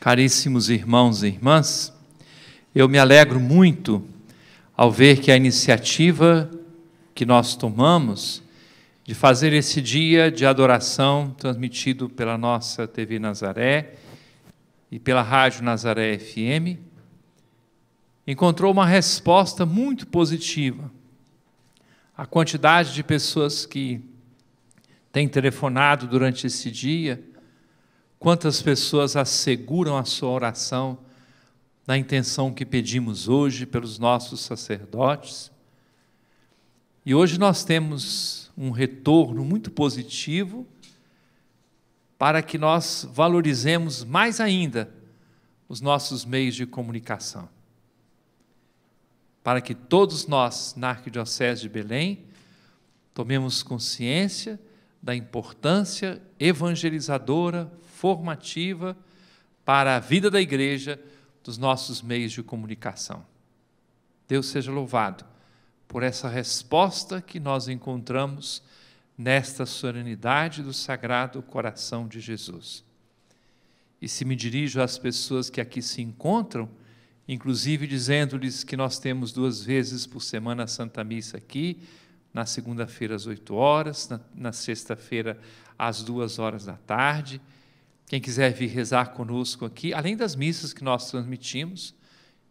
Caríssimos irmãos e irmãs, eu me alegro muito ao ver que a iniciativa que nós tomamos de fazer esse dia de adoração transmitido pela nossa TV Nazaré e pela Rádio Nazaré FM encontrou uma resposta muito positiva. A quantidade de pessoas que têm telefonado durante esse dia Quantas pessoas asseguram a sua oração na intenção que pedimos hoje pelos nossos sacerdotes? E hoje nós temos um retorno muito positivo para que nós valorizemos mais ainda os nossos meios de comunicação. Para que todos nós, na Arquidiocese de Belém, tomemos consciência da importância evangelizadora, formativa para a vida da igreja dos nossos meios de comunicação. Deus seja louvado por essa resposta que nós encontramos nesta solenidade do Sagrado Coração de Jesus. E se me dirijo às pessoas que aqui se encontram, inclusive dizendo-lhes que nós temos duas vezes por semana a Santa Missa aqui, na segunda-feira às 8 horas, na, na sexta-feira às 2 horas da tarde. Quem quiser vir rezar conosco aqui, além das missas que nós transmitimos,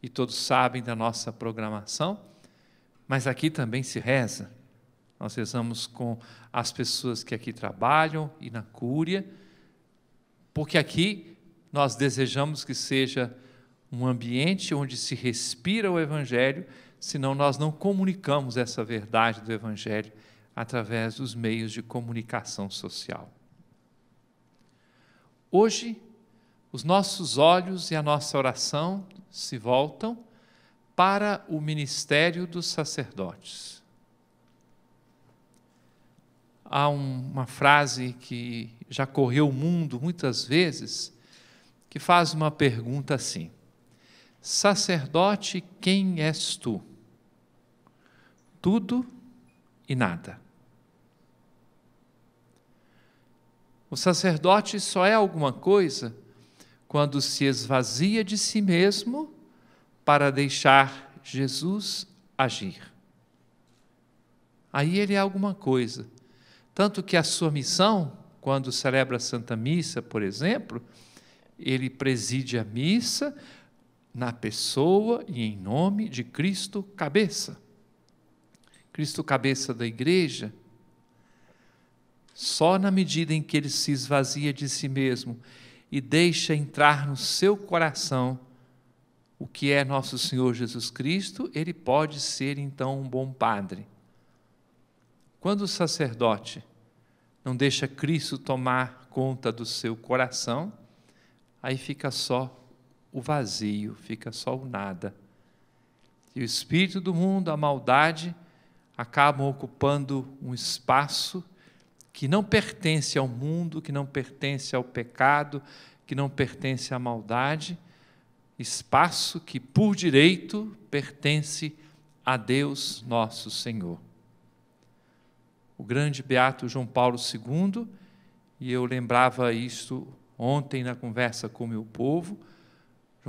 e todos sabem da nossa programação, mas aqui também se reza. Nós rezamos com as pessoas que aqui trabalham e na Cúria, porque aqui nós desejamos que seja um ambiente onde se respira o Evangelho senão nós não comunicamos essa verdade do Evangelho através dos meios de comunicação social. Hoje, os nossos olhos e a nossa oração se voltam para o ministério dos sacerdotes. Há um, uma frase que já correu o mundo muitas vezes, que faz uma pergunta assim: Sacerdote, quem és tu? Tudo e nada. O sacerdote só é alguma coisa quando se esvazia de si mesmo para deixar Jesus agir. Aí ele é alguma coisa. Tanto que a sua missão, quando celebra a Santa Missa, por exemplo, ele preside a missa, na pessoa e em nome de Cristo, cabeça. Cristo, cabeça da igreja. Só na medida em que ele se esvazia de si mesmo e deixa entrar no seu coração o que é nosso Senhor Jesus Cristo, ele pode ser então um bom padre. Quando o sacerdote não deixa Cristo tomar conta do seu coração, aí fica só o vazio, fica só o nada. E o espírito do mundo, a maldade, acabam ocupando um espaço que não pertence ao mundo, que não pertence ao pecado, que não pertence à maldade, espaço que por direito pertence a Deus nosso Senhor. O grande beato João Paulo II, e eu lembrava isto ontem na conversa com o meu povo,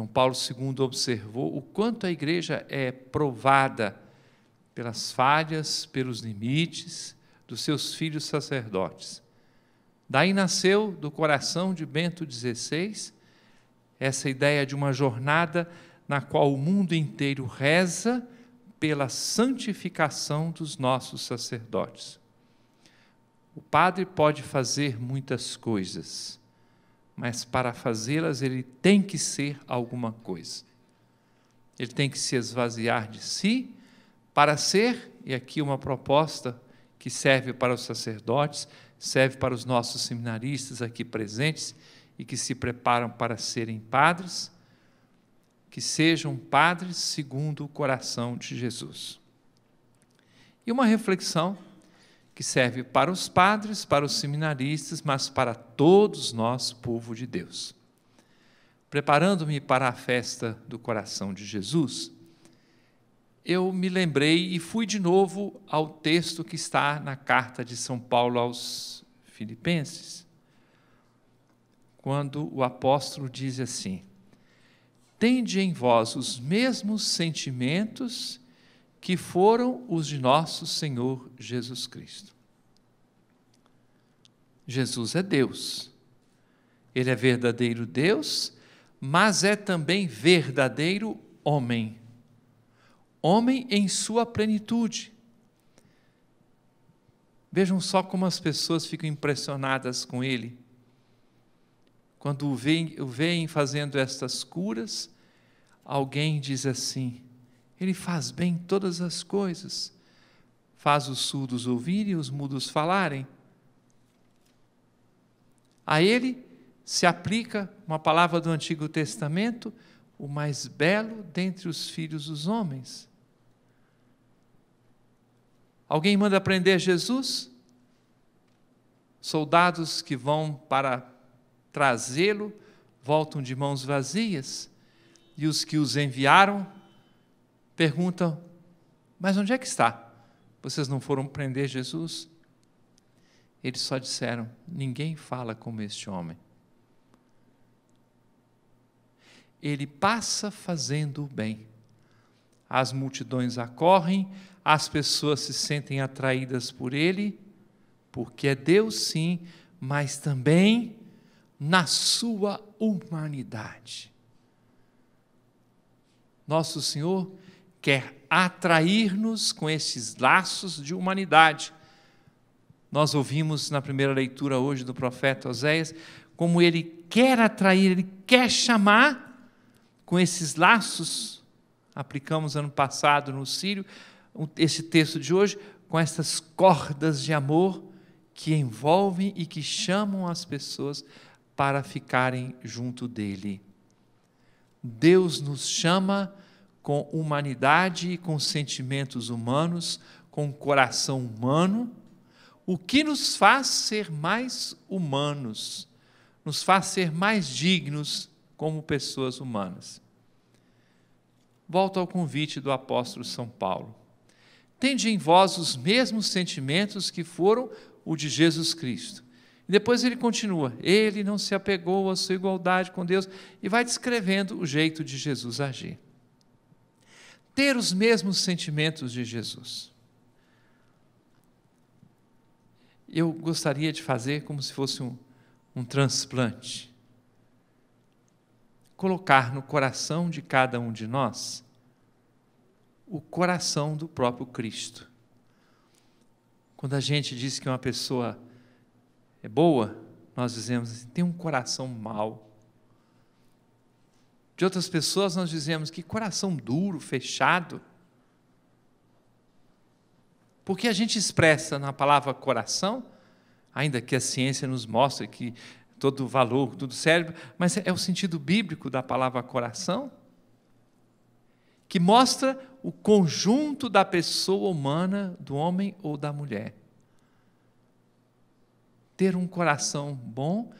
João Paulo II observou o quanto a igreja é provada pelas falhas, pelos limites dos seus filhos sacerdotes. Daí nasceu do coração de Bento XVI essa ideia de uma jornada na qual o mundo inteiro reza pela santificação dos nossos sacerdotes. O padre pode fazer muitas coisas, mas para fazê-las ele tem que ser alguma coisa. Ele tem que se esvaziar de si para ser, e aqui uma proposta que serve para os sacerdotes, serve para os nossos seminaristas aqui presentes e que se preparam para serem padres, que sejam padres segundo o coração de Jesus. E uma reflexão que serve para os padres, para os seminaristas, mas para todos nós, povo de Deus. Preparando-me para a festa do coração de Jesus, eu me lembrei e fui de novo ao texto que está na carta de São Paulo aos Filipenses, quando o apóstolo diz assim: Tende em vós os mesmos sentimentos que foram os de nosso Senhor Jesus Cristo. Jesus é Deus. Ele é verdadeiro Deus, mas é também verdadeiro homem. Homem em sua plenitude. Vejam só como as pessoas ficam impressionadas com ele. Quando o veem, fazendo estas curas, alguém diz assim: ele faz bem todas as coisas. Faz os surdos ouvirem e os mudos falarem. A ele se aplica uma palavra do Antigo Testamento, o mais belo dentre os filhos dos homens. Alguém manda prender Jesus? Soldados que vão para trazê-lo voltam de mãos vazias, e os que os enviaram perguntam: Mas onde é que está? Vocês não foram prender Jesus? Eles só disseram: Ninguém fala como este homem. Ele passa fazendo o bem. As multidões acorrem, as pessoas se sentem atraídas por ele, porque é Deus sim, mas também na sua humanidade. Nosso Senhor quer atrair-nos com esses laços de humanidade. Nós ouvimos na primeira leitura hoje do profeta Oséias como ele quer atrair, ele quer chamar com esses laços. Aplicamos ano passado no Sírio esse texto de hoje com essas cordas de amor que envolvem e que chamam as pessoas para ficarem junto dele. Deus nos chama com humanidade e com sentimentos humanos, com coração humano, o que nos faz ser mais humanos, nos faz ser mais dignos como pessoas humanas. Volto ao convite do apóstolo São Paulo. Tende em vós os mesmos sentimentos que foram o de Jesus Cristo. depois ele continua: ele não se apegou à sua igualdade com Deus e vai descrevendo o jeito de Jesus agir ter os mesmos sentimentos de Jesus. Eu gostaria de fazer como se fosse um, um transplante colocar no coração de cada um de nós o coração do próprio Cristo. Quando a gente diz que uma pessoa é boa, nós dizemos assim, tem um coração mau de outras pessoas, nós dizemos que coração duro, fechado. Porque a gente expressa na palavra coração, ainda que a ciência nos mostre que todo o valor, todo o cérebro, mas é o sentido bíblico da palavra coração, que mostra o conjunto da pessoa humana, do homem ou da mulher. Ter um coração bom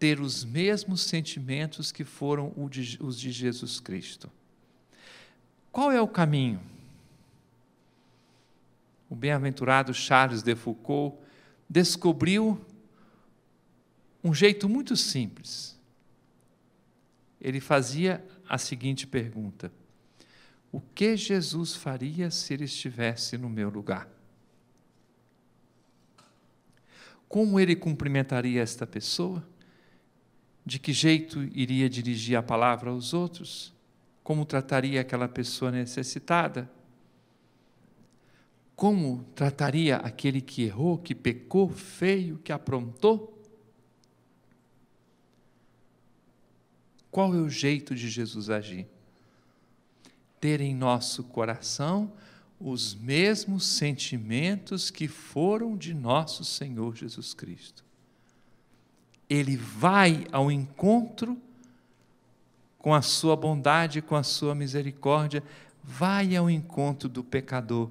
ter os mesmos sentimentos que foram os de Jesus Cristo. Qual é o caminho? O bem-aventurado Charles de Foucault descobriu um jeito muito simples. Ele fazia a seguinte pergunta: O que Jesus faria se ele estivesse no meu lugar? Como ele cumprimentaria esta pessoa? de que jeito iria dirigir a palavra aos outros, como trataria aquela pessoa necessitada, como trataria aquele que errou, que pecou feio, que aprontou. Qual é o jeito de Jesus agir? Ter em nosso coração os mesmos sentimentos que foram de nosso Senhor Jesus Cristo ele vai ao encontro com a sua bondade, com a sua misericórdia, vai ao encontro do pecador.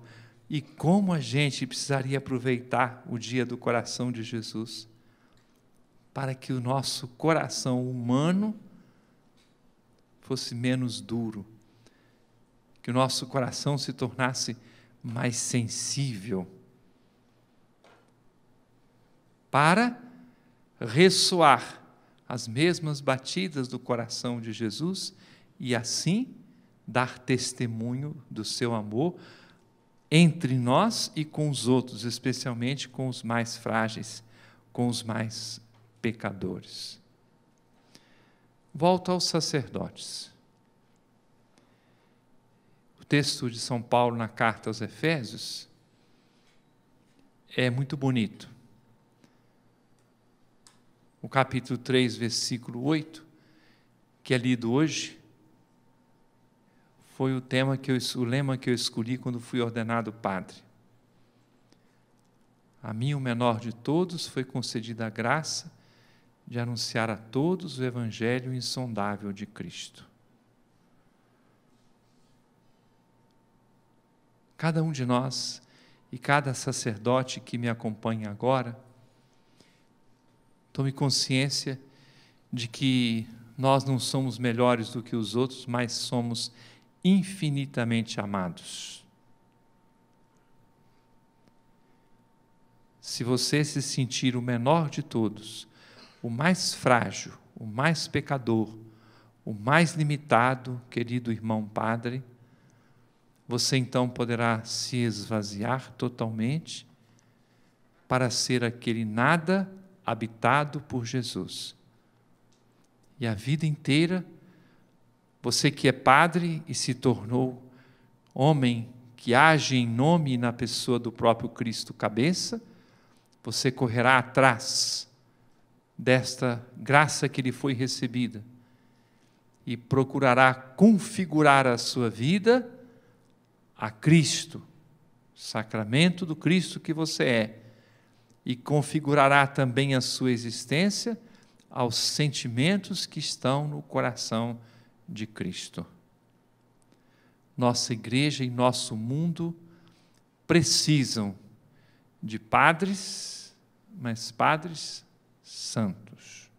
E como a gente precisaria aproveitar o dia do coração de Jesus para que o nosso coração humano fosse menos duro, que o nosso coração se tornasse mais sensível para ressoar as mesmas batidas do coração de Jesus e assim dar testemunho do seu amor entre nós e com os outros, especialmente com os mais frágeis, com os mais pecadores. Volto aos sacerdotes. O texto de São Paulo na carta aos Efésios é muito bonito o capítulo 3, versículo 8, que é lido hoje, foi o tema que eu, o lema que eu escolhi quando fui ordenado padre. A mim, o menor de todos, foi concedida a graça de anunciar a todos o evangelho insondável de Cristo. Cada um de nós e cada sacerdote que me acompanha agora Tome consciência de que nós não somos melhores do que os outros, mas somos infinitamente amados. Se você se sentir o menor de todos, o mais frágil, o mais pecador, o mais limitado, querido irmão Padre, você então poderá se esvaziar totalmente para ser aquele nada habitado por Jesus. E a vida inteira, você que é padre e se tornou homem que age em nome e na pessoa do próprio Cristo cabeça, você correrá atrás desta graça que lhe foi recebida e procurará configurar a sua vida a Cristo, sacramento do Cristo que você é e configurará também a sua existência aos sentimentos que estão no coração de Cristo. Nossa igreja e nosso mundo precisam de padres, mas padres santos.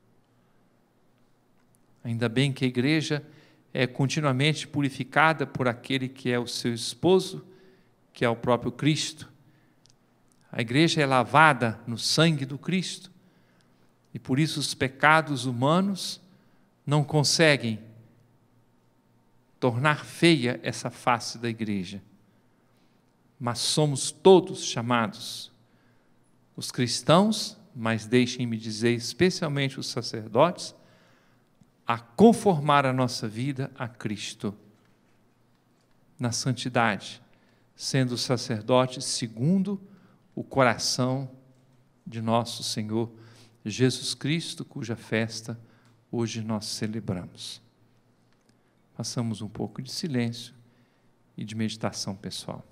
Ainda bem que a igreja é continuamente purificada por aquele que é o seu esposo, que é o próprio Cristo a igreja é lavada no sangue do Cristo. E por isso os pecados humanos não conseguem tornar feia essa face da igreja. Mas somos todos chamados, os cristãos, mas deixem-me dizer, especialmente os sacerdotes, a conformar a nossa vida a Cristo, na santidade, sendo sacerdotes segundo o coração de nosso Senhor Jesus Cristo, cuja festa hoje nós celebramos. Passamos um pouco de silêncio e de meditação pessoal.